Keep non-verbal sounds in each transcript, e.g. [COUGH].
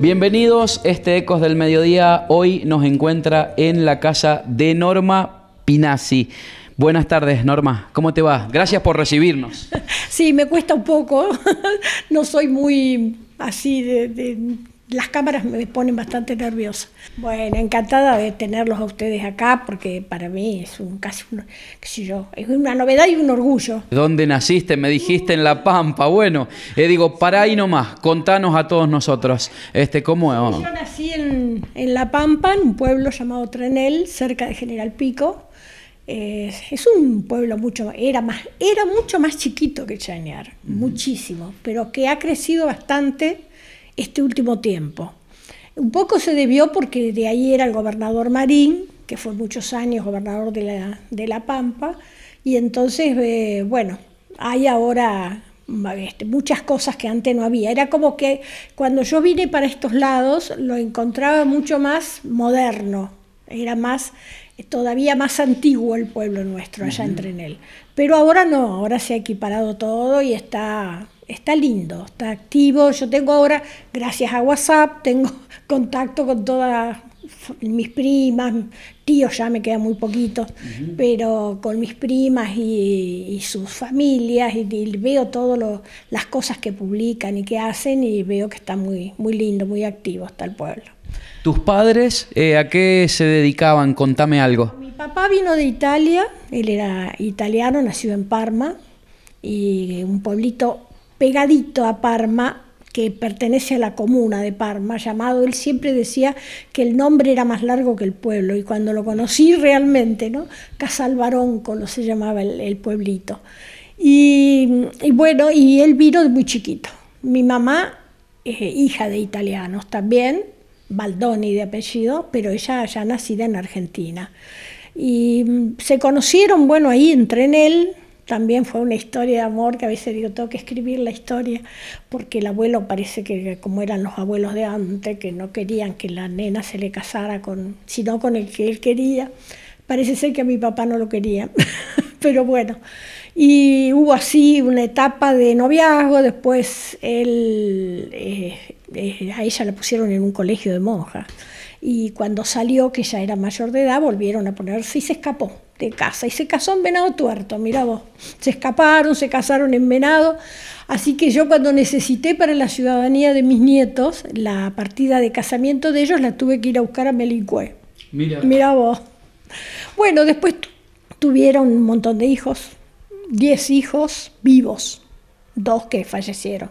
Bienvenidos, este Ecos del Mediodía hoy nos encuentra en la casa de Norma Pinazzi. Buenas tardes, Norma. ¿Cómo te va? Gracias por recibirnos. [LAUGHS] Sí, me cuesta un poco. [LAUGHS] No soy muy así de, de las cámaras me ponen bastante nerviosa. Bueno, encantada de tenerlos a ustedes acá porque para mí es un casi un, qué yo, es una novedad y un orgullo. ¿Dónde naciste? Me dijiste en La Pampa. Bueno, eh, digo, para ahí nomás, contanos a todos nosotros, este, ¿cómo es? Yo nací en, La Pampa, en un pueblo llamado Trenel, cerca de General Pico. Eh, es un pueblo mucho era más era mucho más chiquito que Chañar, muchísimo, pero que ha crecido bastante este último tiempo. Un poco se debió porque de ahí era el gobernador Marín, que fue muchos años gobernador de La, de la Pampa, y entonces, eh, bueno, hay ahora este, muchas cosas que antes no había. Era como que cuando yo vine para estos lados lo encontraba mucho más moderno, era más todavía más antiguo el pueblo nuestro allá entre en él. Pero ahora no, ahora se ha equiparado todo y está está lindo, está activo. Yo tengo ahora, gracias a WhatsApp, tengo [LAUGHS] contacto con todas mis primas, tíos ya me queda muy poquito pero con mis primas y, sus familias, y, veo todas las cosas que publican y que hacen, y veo que está muy, muy lindo, muy activo está el pueblo. ¿Tus padres eh, a qué se dedicaban? Contame algo. Mi papá vino de Italia, él era italiano, nació en Parma, y un pueblito pegadito a Parma, que pertenece a la comuna de Parma, llamado, él siempre decía que el nombre era más largo que el pueblo, y cuando lo conocí realmente, ¿no? Casalbaronco se llamaba el, pueblito. Y, bueno, y él vino muy chiquito. Mi mamá, hija de italianos también, Baldoni de apellido, pero ella ya nacida en Argentina. Y mm, se conocieron, bueno, ahí en él también fue una historia de amor que a veces digo, tengo que escribir la historia, porque el abuelo parece que como eran los abuelos de antes, que no querían que la nena se le casara con, sino con el que él quería. Parece ser que a mi papá no lo quería, [LAUGHS] pero bueno. Y hubo así una etapa de noviazgo, después él, eh, eh, a ella la pusieron en un colegio de monjas y cuando salió, que ya era mayor de edad, volvieron a ponerse y se escapó de casa. Y se casó en Venado Tuerto, mira vos. Se escaparon, se casaron en Venado. Así que yo cuando necesité para la ciudadanía de mis nietos la partida de casamiento de ellos, la tuve que ir a buscar a Melincué. Mira. vos. Bueno, después tuvieron un montón de hijos, 10 hijos vivos, dos que fallecieron.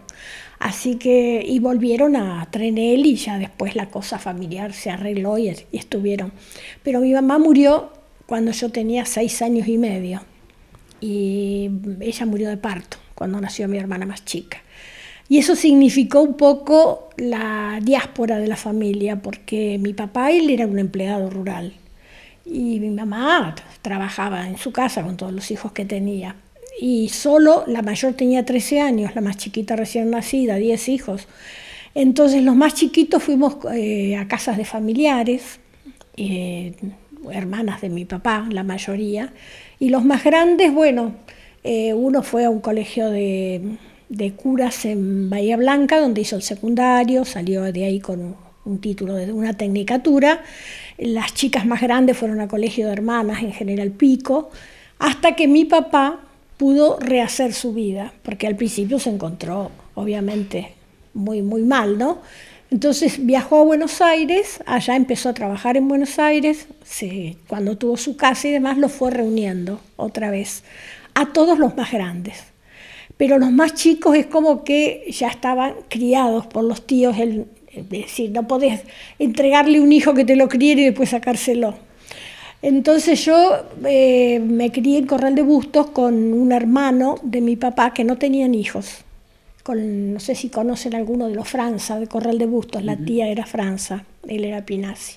Así que, y volvieron a Trenel y ya después la cosa familiar se arregló y, y estuvieron. Pero mi mamá murió cuando yo tenía seis años y medio. Y ella murió de parto cuando nació mi hermana más chica. Y eso significó un poco la diáspora de la familia, porque mi papá él era un empleado rural y mi mamá trabajaba en su casa con todos los hijos que tenía y solo la mayor tenía 13 años, la más chiquita recién nacida, 10 hijos. Entonces los más chiquitos fuimos eh, a casas de familiares, eh, hermanas de mi papá, la mayoría, y los más grandes, bueno, eh, uno fue a un colegio de, curas en Bahía Blanca, donde hizo el secundario, salió de ahí con un, título de una tecnicatura, las chicas más grandes fueron a colegio de hermanas en General Pico, hasta que mi papá pudo rehacer su vida, porque al principio se encontró, obviamente, muy, muy mal, ¿no? Entonces viajó a Buenos Aires, allá empezó a trabajar en Buenos Aires, se, cuando tuvo su casa y demás, lo fue reuniendo otra vez, a todos los más grandes. Pero los más chicos es como que ya estaban criados por los tíos, es decir, no podés entregarle un hijo que te lo criere y después sacárselo entonces yo eh, me crié en Corral de Bustos con un hermano de mi papá que no tenían hijos. no sé si conocen alguno de los Franza de Corral de Bustos, la tía era Franza, él era Pinazzi.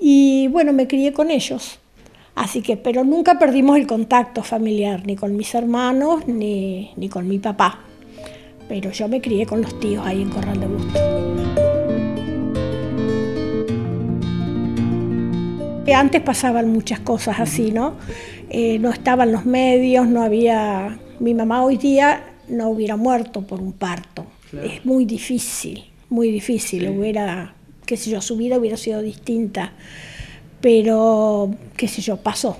Y bueno, me crié con ellos. Así que, pero nunca perdimos el contacto familiar, ni con mis hermanos, ni, ni con mi papá. Pero yo me crié con los tíos ahí en Corral de Bustos. Antes pasaban muchas cosas así, ¿no? Eh, no estaban los medios, no había... Mi mamá hoy día no hubiera muerto por un parto. Es muy difícil, muy difícil. Hubiera, qué sé yo, su vida hubiera sido distinta. Pero, qué sé yo, pasó.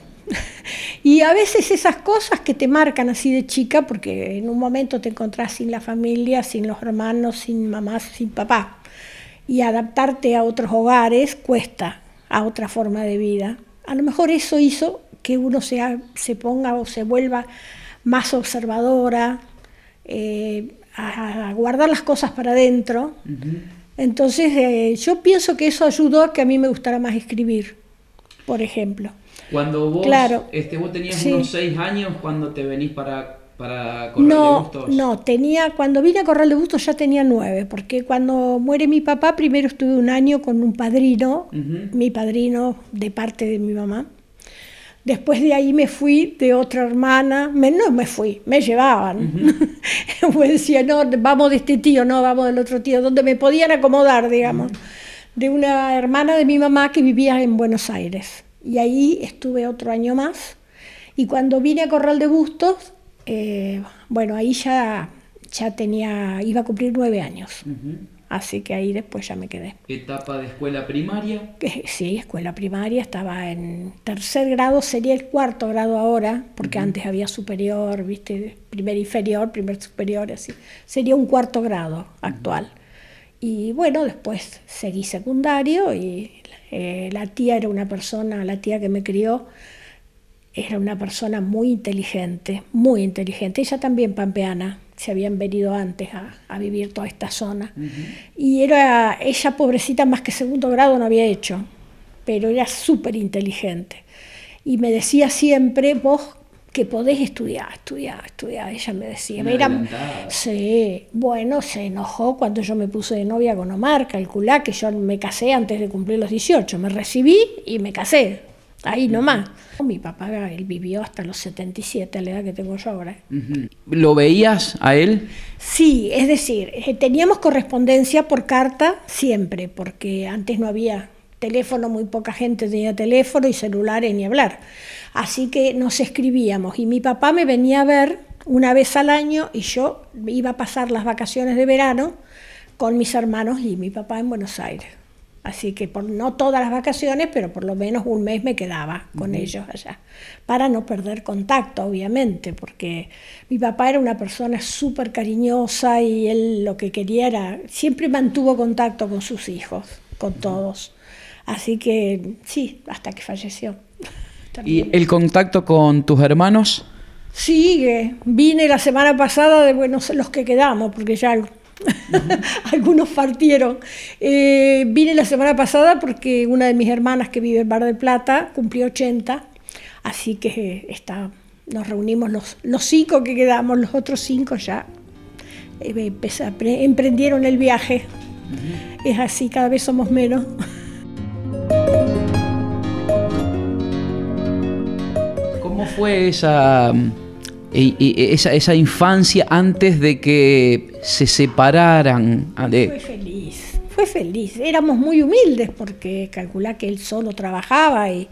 [LAUGHS] y a veces esas cosas que te marcan así de chica, porque en un momento te encontrás sin la familia, sin los hermanos, sin mamá, sin papá. Y adaptarte a otros hogares cuesta, a otra forma de vida. A lo mejor eso hizo que uno se ponga o se vuelva más observadora, eh, a, guardar las cosas para adentro. Entonces, eh, yo pienso que eso ayudó a que a mí me gustara más escribir, por ejemplo. Cuando vos, claro, este, vos tenías unos seis años cuando te venís para para Corral no, de Bustos? No, tenía, cuando vine a Corral de Bustos ya tenía nueve, porque cuando muere mi papá, primero estuve un año con un padrino, mi padrino de parte de mi mamá. Después de ahí me fui de otra hermana, no me fui, me llevaban. me [LAUGHS] decía, no, vamos de este tío, no, vamos del otro tío, donde me podían acomodar, digamos, de una hermana de mi mamá que vivía en Buenos Aires. Y ahí estuve otro año más. Y cuando vine a Corral de Bustos, eh, bueno, ahí ya, ya tenía, iba a cumplir nueve años. Así que ahí después ya me quedé. ¿Etapa de escuela primaria? Eh, sí, escuela primaria, estaba en tercer grado, sería el cuarto grado ahora, porque antes había superior, viste, primer inferior, primer superior, así. Sería un cuarto grado actual. Y bueno, después seguí secundario y eh, la tía era una persona, la tía que me crió, era una persona muy inteligente, muy inteligente, ella también pampeana, se habían venido antes a, vivir toda esta zona. Y era ella pobrecita más que segundo grado no había hecho, pero era súper inteligente. Y me decía siempre, vos que podés estudiar, estudiar, estudiar, ella me decía. mira, era, sí, bueno, se enojó cuando yo me puse de novia con Omar, calculá que yo me casé antes de cumplir los 18, me recibí y me casé, ahí nomás. Mi papá, él vivió hasta los 77, la edad que tengo yo ahora. ¿Lo veías a él? Sí, es decir, eh, teníamos correspondencia por carta siempre, porque antes no había teléfono, muy poca gente tenía teléfono y celulares ni hablar. Así que nos escribíamos y mi papá me venía a ver una vez al año y yo iba a pasar las vacaciones de verano con mis hermanos y mi papá en Buenos Aires. Así que por, no todas las vacaciones, pero por lo menos un mes me quedaba con ellos allá, para no perder contacto, obviamente, porque mi papá era una persona súper cariñosa y él lo que quería era, siempre mantuvo contacto con sus hijos, con todos. Así que sí, hasta que falleció. [LAUGHS] ¿Y el contacto con tus hermanos? Sigue. Vine la semana pasada de Buenos los que quedamos, porque ya [LAUGHS] Algunos partieron. Eh, vine la semana pasada porque una de mis hermanas que vive en Bar del Plata cumplió 80, así que eh, está, nos reunimos los, los cinco que quedamos, los otros cinco ya eh, emprendieron el viaje. Es así, cada vez somos menos. ¿Cómo fue esa, mm, e, e, esa infancia antes de que se separaran. Ah, fue feliz, fue feliz. Éramos muy humildes porque calculá que él solo trabajaba y...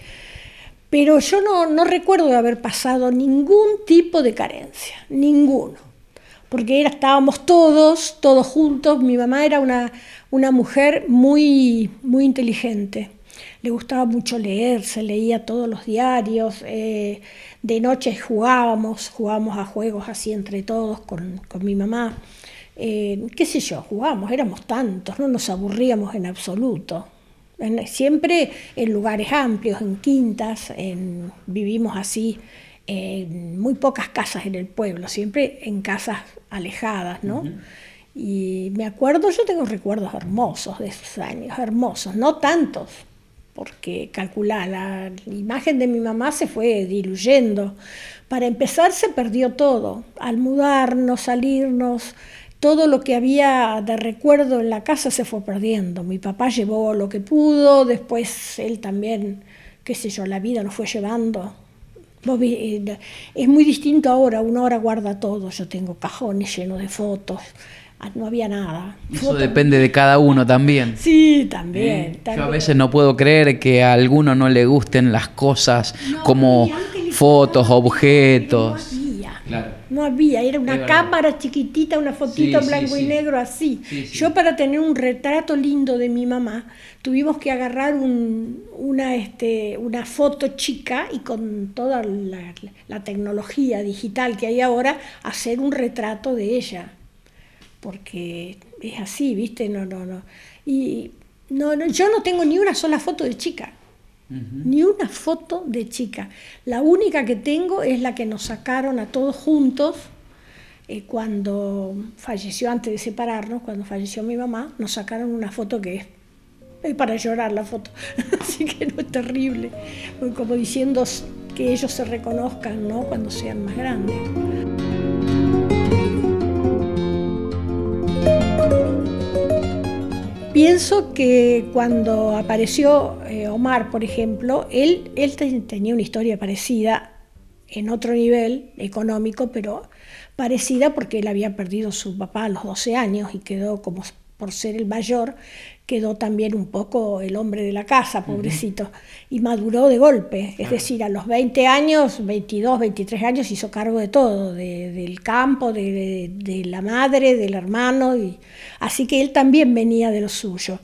Pero yo no, no recuerdo de haber pasado ningún tipo de carencia, ninguno. Porque era, estábamos todos, todos juntos. Mi mamá era una, una mujer muy, muy inteligente. Le gustaba mucho leer, se leía todos los diarios. Eh, de noche jugábamos, jugábamos a juegos así entre todos con, con mi mamá. Eh, qué sé yo, jugamos, éramos tantos, no nos aburríamos en absoluto. siempre en lugares amplios, en quintas, vivimos así, en muy pocas casas en el pueblo, siempre en casas alejadas, ¿no? Y me acuerdo, yo tengo recuerdos hermosos de esos años, hermosos, no tantos, porque calculá, la imagen de mi mamá se fue diluyendo. Para empezar se perdió todo, al mudarnos, salirnos, todo lo que había de recuerdo en la casa se fue perdiendo. Mi papá llevó lo que pudo, después él también, qué sé yo, la vida nos fue llevando. Eh, es muy distinto ahora, uno ahora guarda todo, yo tengo cajones llenos de fotos, ah, no había nada. Eso depende de cada uno también. Sí, también, ¿Eh? Yo a veces no puedo creer que a alguno no le gusten las cosas como fotos, objetos. No había, era una cámara chiquitita, una fotito en blanco y negro así. Yo para tener un retrato lindo de mi mamá, tuvimos que agarrar una, este, una foto chica y con toda la, la tecnología digital que hay ahora, hacer un retrato de ella. Porque es así, ¿viste? No, no, no. Y no, no, yo no tengo ni una sola foto de chica. Ni una foto de chica. La única que tengo es la que nos sacaron a todos juntos eh, cuando falleció, antes de separarnos, cuando falleció mi mamá, nos sacaron una foto que es para llorar la foto, [LAUGHS] así que no es terrible, como diciendo que ellos se reconozcan ¿no? cuando sean más grandes. Pienso que cuando apareció eh, Omar, por ejemplo, él, él tenía una historia parecida en otro nivel económico, pero parecida porque él había perdido a su papá a los 12 años y quedó como por ser el mayor, quedó también un poco el hombre de la casa, pobrecito, y maduró de golpe, es decir, a los 20 años, 22, 23 años, hizo cargo de todo, del campo, de, la madre, del hermano, y, así que él también venía de lo suyo.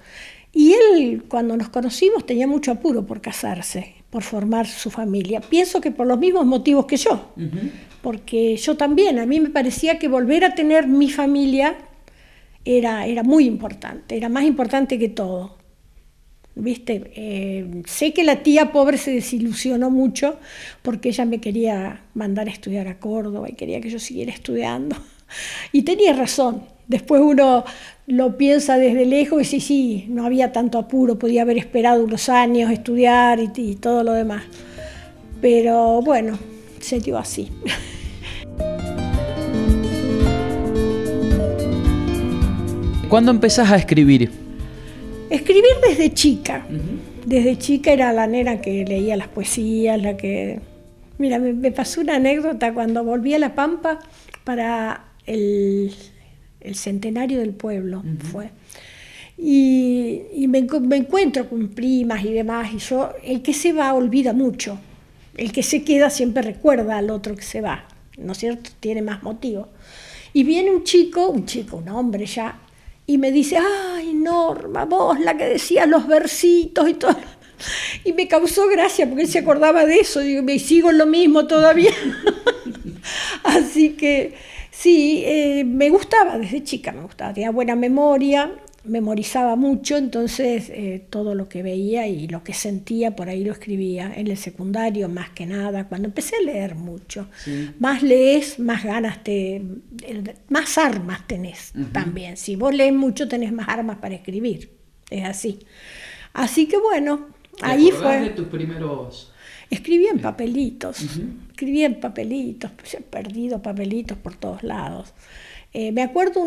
Y él, cuando nos conocimos, tenía mucho apuro por casarse, por formar su familia. Pienso que por los mismos motivos que yo, porque yo también, a mí me parecía que volver a tener mi familia era, muy importante, era más importante que todo. ¿Viste? Eh, sé que la tía pobre se desilusionó mucho porque ella me quería mandar a estudiar a Córdoba y quería que yo siguiera estudiando. [LAUGHS] Y tenía razón. Después uno lo piensa desde lejos y sí, sí, no había tanto apuro, podía haber esperado unos años, estudiar y todo lo demás. Pero bueno, se dio así. [LAUGHS] ¿Cuándo empezás a escribir? Escribir desde chica. Desde chica era la nena que leía las poesías, la que... Mira, me, pasó una anécdota cuando volví a La Pampa para el, centenario del pueblo, fue. Y, me, me, encuentro con primas y demás, y yo, el que se va olvida mucho, el que se queda siempre recuerda al otro que se va, ¿no es cierto? Tiene más motivo. Y viene un chico, un chico, un hombre ya, y me dice, ay Norma, vos la que decía los versitos y todo. Y me causó gracia porque él se acordaba de eso, y me sigo lo mismo todavía. [LAUGHS] Así que sí, eh, me gustaba desde chica, me gustaba, tenía buena memoria, memorizaba mucho, entonces eh, todo lo que veía y lo que sentía por ahí lo escribía en el secundario más que nada, cuando empecé a leer mucho. Más lees, más ganas te más armas tenés también. Si vos lees mucho tenés más armas para escribir. Es así. Así que bueno, ahí fue escribí tus primeros escribía en eh. papelitos escribía en pues he perdido papelitos por todos lados. Eh, me acuerdo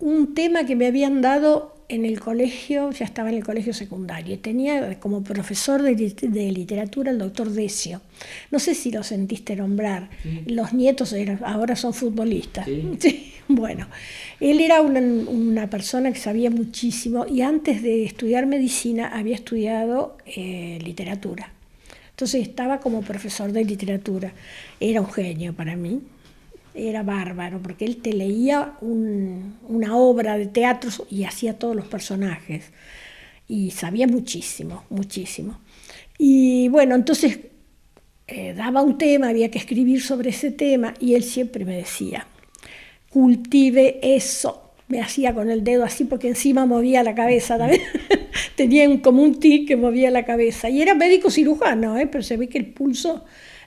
un tema que me habían dado en el colegio, ya estaba en el colegio secundario, tenía como profesor de, literatura el doctor Decio. No sé si lo sentiste nombrar, los nietos ahora son futbolistas. [LAUGHS] Bueno, él era una, persona que sabía muchísimo y antes de estudiar medicina había estudiado eh, literatura. Entonces estaba como profesor de literatura. Era un genio para mí, era bárbaro, porque él te leía una obra de teatro y hacía todos los personajes. Y sabía muchísimo, muchísimo. Y bueno, entonces eh, daba un tema, había que escribir sobre ese tema, y él siempre me decía, cultive eso. Me hacía con el dedo así porque encima movía la cabeza también. [LAUGHS] tenía como un tic que movía la cabeza. Y era médico cirujano, ¿eh? pero se ve que el pulso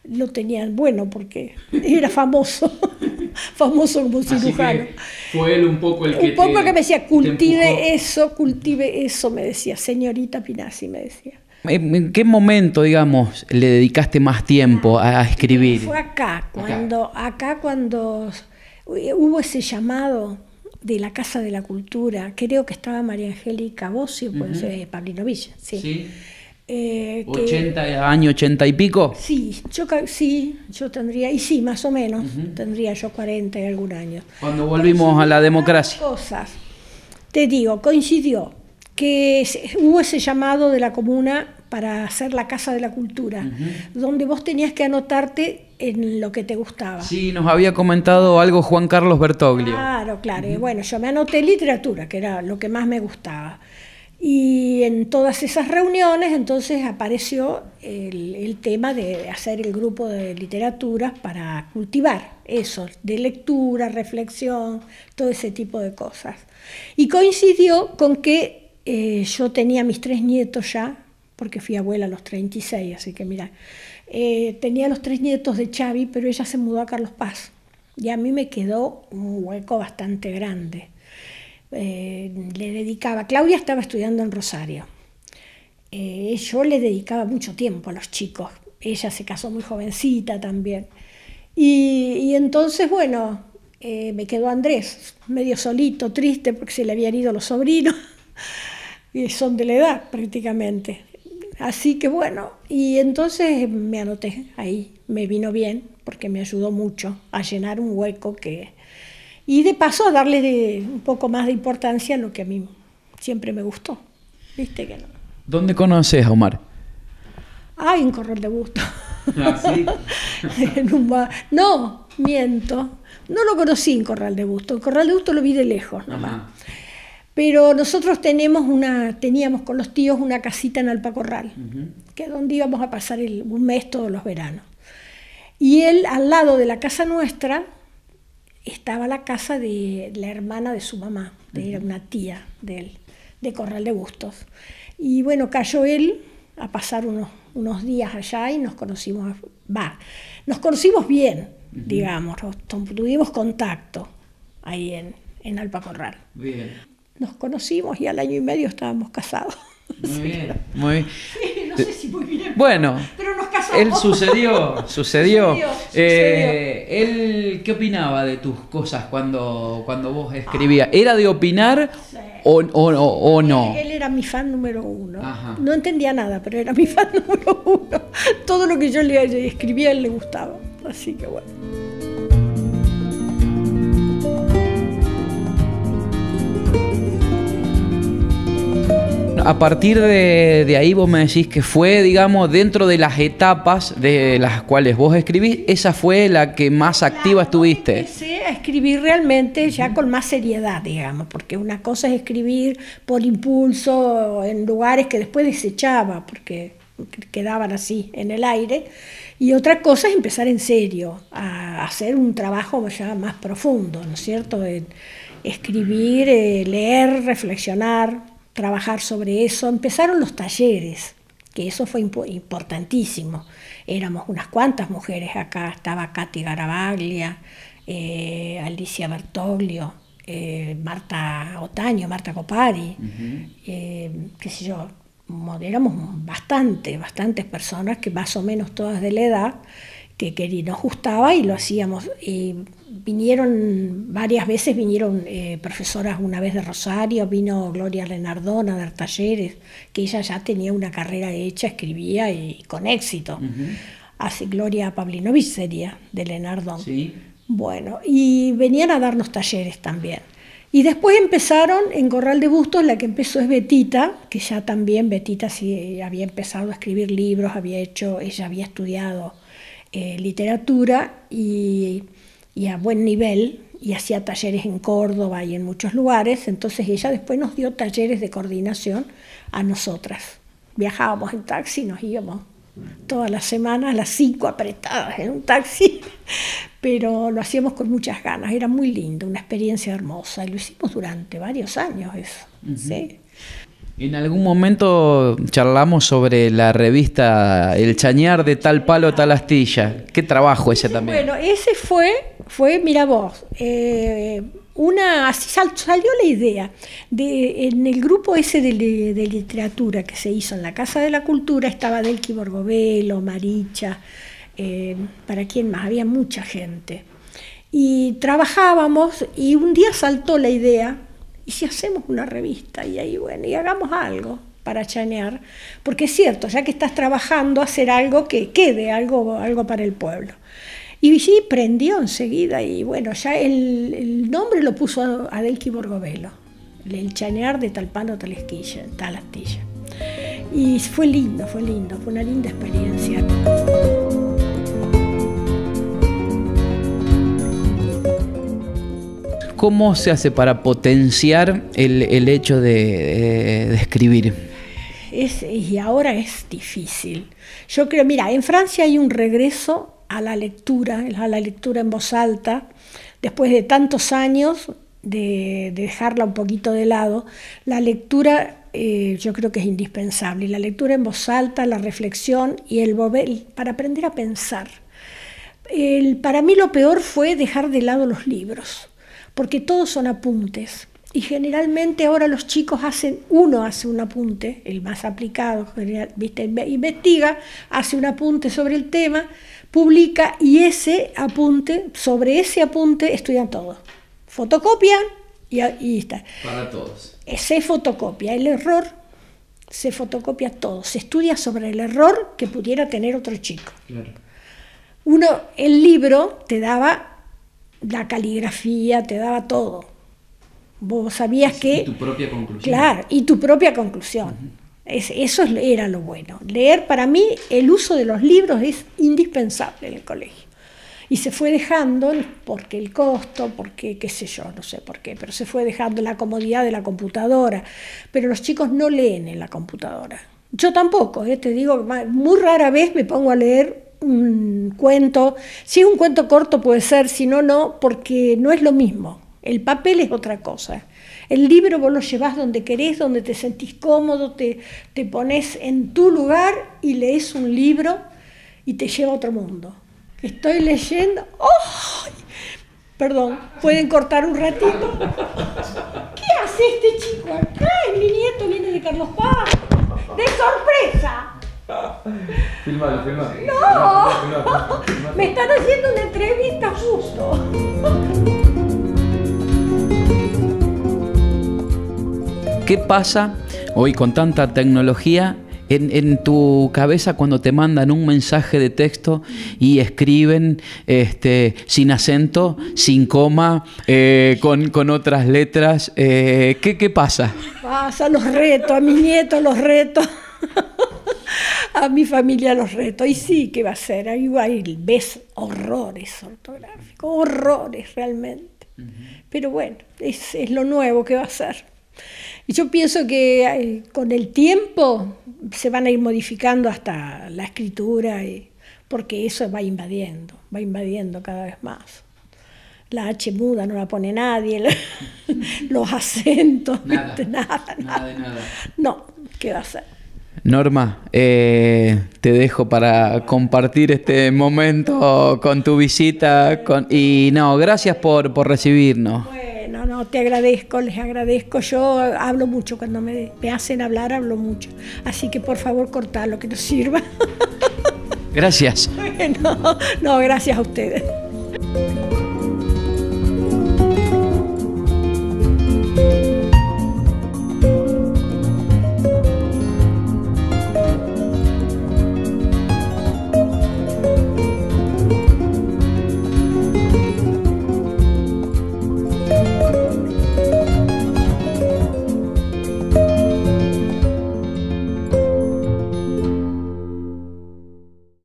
lo tenían bueno porque era famoso, [LAUGHS] famoso como cirujano. fue él un poco el que. Un poco que me decía, cultive eso, cultive eso, me decía, señorita Pinazzi, me decía. Eh, ¿En qué momento, digamos, le dedicaste más tiempo a, escribir? Fue acá, cuando, acá. acá cuando hubo ese llamado de la Casa de la Cultura, creo que estaba María Angélica Bossi, pues, Pablino Villa, sí. 80 eh, años, y pico. Sí, yo sí, yo tendría, y sí, más o menos, tendría yo 40 y algún año. Cuando volvimos a la democracia. Cosas. Te digo, coincidió que hubo ese llamado de la comuna para hacer la Casa de la Cultura, donde vos tenías que anotarte en lo que te gustaba. Sí, nos había comentado algo Juan Carlos Bertoglio. Claro, claro. bueno, yo me anoté literatura, que era lo que más me gustaba. Y en todas esas reuniones entonces apareció el, tema de hacer el grupo de literaturas para cultivar eso, de lectura, reflexión, todo ese tipo de cosas. Y coincidió con que eh, yo tenía mis tres nietos ya porque fui abuela a los 36, así que mira, eh, tenía los tres nietos de Xavi, pero ella se mudó a Carlos Paz y a mí me quedó un hueco bastante grande. Eh, le dedicaba, Claudia estaba estudiando en Rosario, eh, yo le dedicaba mucho tiempo a los chicos, ella se casó muy jovencita también. y entonces, bueno, me quedó Andrés, medio solito, triste, porque se le habían ido los sobrinos, y [LAUGHS] son de la edad prácticamente. Así que bueno, y entonces me anoté ahí, me vino bien porque me ayudó mucho a llenar un hueco que... Y de paso a darle un poco más de importancia a lo que a mí siempre me gustó. ¿Viste que no? ¿Dónde conoces a Omar? Ah, en Corral de Busto. Ah, [LAUGHS] No, miento. No lo conocí en Corral de Busto. En Corral de Busto lo vi de lejos nomás. más. Pero nosotros teníamos con los tíos una casita en Alpacorral, que es donde íbamos a pasar un mes todos los veranos. Y él, al lado de la casa nuestra, estaba la casa de la hermana de su mamá, de era una tía de de Corral de Bustos. Y bueno, cayó él a pasar unos, unos días allá y nos conocimos, va, nos conocimos bien, digamos, tuvimos contacto ahí en, en Alpacorral. Bien nos conocimos y al año y medio estábamos casados. Muy bien, muy bien. no sé si muy bien. Bueno, pero nos casamos. Él sucedió, sucedió. [LAUGHS] Eh, él, ¿qué opinaba de tus cosas cuando, cuando vos escribías? ¿Era de opinar o, o, no? Él, era mi fan número uno. No entendía nada, pero era mi [LAUGHS] fan número uno. Todo lo que yo le escribía, él le gustaba. Así que bueno. a partir de, ahí vos me decís que fue, digamos, dentro de las etapas de las cuales vos escribís, esa fue la que más activa estuviste. Sí, escribir realmente ya con más seriedad, digamos, porque una cosa es escribir por impulso en lugares que después desechaba, porque quedaban así en el aire. Y otra cosa es empezar en serio, a hacer un trabajo ya más profundo, ¿no es cierto? escribir, eh, leer, reflexionar trabajar sobre eso. Empezaron los talleres, que eso fue importantísimo. Éramos unas cuantas mujeres acá, estaba Katy Garavaglia, eh, Alicia Bertoglio, eh, Marta Otaño, Marta Copari, que eh, qué sé yo, éramos bastantes bastantes personas que más o menos todas de la edad, que, que nos gustaba y lo hacíamos. Y vinieron varias veces, vinieron eh, profesoras una vez de Rosario, vino Gloria Lenardón a dar talleres, que ella ya tenía una carrera hecha, escribía y, con éxito. Así Gloria Pablino sería de Lenardón. Bueno, y venían a darnos talleres también. Y después empezaron en Corral de Bustos, la que empezó es Betita, que ya también Betita sí había empezado a escribir libros, había hecho, ella había estudiado eh, literatura y y a buen nivel y hacía talleres en Córdoba y en muchos lugares, entonces ella después nos dio talleres de coordinación a nosotras. Viajábamos en taxi, nos íbamos todas las semanas, las cinco apretadas en un taxi, [LAUGHS] pero lo hacíamos con muchas ganas, era muy lindo, una experiencia hermosa, y lo hicimos durante varios años eso. ¿sí? En algún momento charlamos sobre la revista El Chañar de tal palo, tal astilla. Qué trabajo ese también. Bueno, ese fue, fue mira vos, eh, una, así salió la idea. De, en el grupo ese de, literatura que se hizo en la Casa de la Cultura estaba Delqui Borgovelo, Maricha, eh, para quién más, había mucha gente. Y trabajábamos y un día saltó la idea ¿y si hacemos una revista? Y ahí, bueno, y hagamos algo para chanear, porque es cierto, ya que estás trabajando, hacer algo que quede, algo, algo para el pueblo. Y sí, prendió enseguida y bueno, ya el, nombre lo puso Adelki Borgovelo, el chanear de tal pano, tal Y fue lindo, fue lindo, fue una linda experiencia. ¿Cómo se hace para potenciar el, hecho de, escribir? y ahora es difícil. Yo creo, mira, en Francia hay un regreso a la lectura, a la lectura en voz alta, después de tantos años de, dejarla un poquito de lado, la lectura eh, yo creo que es indispensable, la lectura en voz alta, la reflexión y el bobel, para aprender a pensar. para mí lo peor fue dejar de lado los libros porque todos son apuntes. Y generalmente ahora los chicos hacen, uno hace un apunte, el más aplicado, investiga, hace un apunte sobre el tema, publica y ese apunte, sobre ese apunte estudian todo. fotocopia y, ahí está. Para todos. Eh, se fotocopia el error, se fotocopia todo, se estudia sobre el error que pudiera tener otro chico. Uno, el libro te daba la caligrafía, te daba todo. Vos sabías que... Y tu propia conclusión. Claro, y tu propia conclusión. es, eso era lo bueno. Leer, para mí, el uso de los libros es indispensable en el colegio. Y se fue dejando, porque el costo, porque qué sé yo, no sé por qué, pero se fue dejando la comodidad de la computadora. Pero los chicos no leen en la computadora. Yo tampoco, ¿eh? te digo, muy rara vez me pongo a leer un cuento. Si es un cuento corto puede ser, si no, no, porque no es lo mismo. El papel es otra cosa. El libro vos lo llevas donde querés, donde te sentís cómodo, te, te pones en tu lugar y lees un libro y te lleva a otro mundo. Estoy leyendo. ¡Oh! Perdón, ¿pueden cortar un ratito? ¿Qué hace este chico acá? mi nieto, viene de Carlos Paz. ¡De sorpresa! Filmalo, filmalo. ¡No! Me están haciendo una entrevista justo. ¿Qué pasa hoy con tanta tecnología en, tu cabeza cuando te mandan un mensaje de texto y escriben este, sin acento, sin coma, eh, con, otras letras. Eh, ¿qué, ¿Qué pasa? Pasa, los reto, a mi nieto los retos. [LAUGHS] a mi familia los retos. Y sí, ¿qué va a ser? Ahí ves horrores ortográficos, horrores realmente. Pero bueno, es, es, lo nuevo que va a ser. Y yo pienso que eh, con el tiempo se van a ir modificando hasta la escritura, y, porque eso va invadiendo, va invadiendo cada vez más la H muda no la pone nadie, [LAUGHS] los acentos, nada, [LAUGHS] nada, No, ¿qué va a ser? Norma, eh, te dejo para compartir este momento con tu visita. Con, y no, gracias por, recibirnos. Bueno, no, te agradezco, les agradezco. Yo hablo mucho, cuando me, me hacen hablar hablo mucho. Así que por favor cortalo, que nos sirva. Gracias. [LAUGHS] Bueno, no, gracias a ustedes.